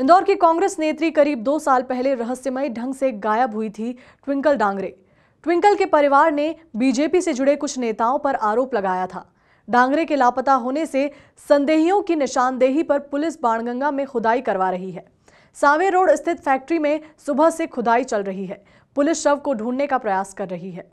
इंदौर की कांग्रेस नेत्री करीब दो साल पहले रहस्यमय ढंग से गायब हुई थी ट्विंकल डांगरे ट्विंकल के परिवार ने बीजेपी से जुड़े कुछ नेताओं पर आरोप लगाया था डांगरे के लापता होने से संदेहियों की निशानदेही पर पुलिस बाणगंगा में खुदाई करवा रही है सावे रोड स्थित फैक्ट्री में सुबह से खुदाई चल रही है पुलिस शव को ढूंढने का प्रयास कर रही है